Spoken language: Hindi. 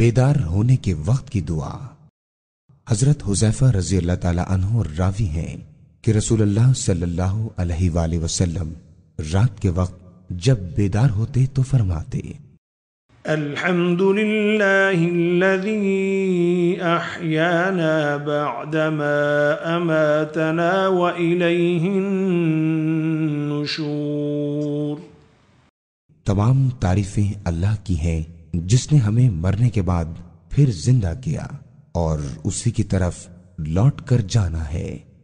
बेदार होने के वक्त की दुआ हजरत हुजैफा रजी अल्लाह तला रावी हैं कि रसूलुल्लाह सल्लल्लाहु अलैहि वसल्लम रात के वक्त जब बेदार होते तो फरमाते الحمد لله الذي النشور तमाम तारीफें अल्लाह की हैं जिसने हमें मरने के बाद फिर जिंदा किया और उसी की तरफ लौट कर जाना है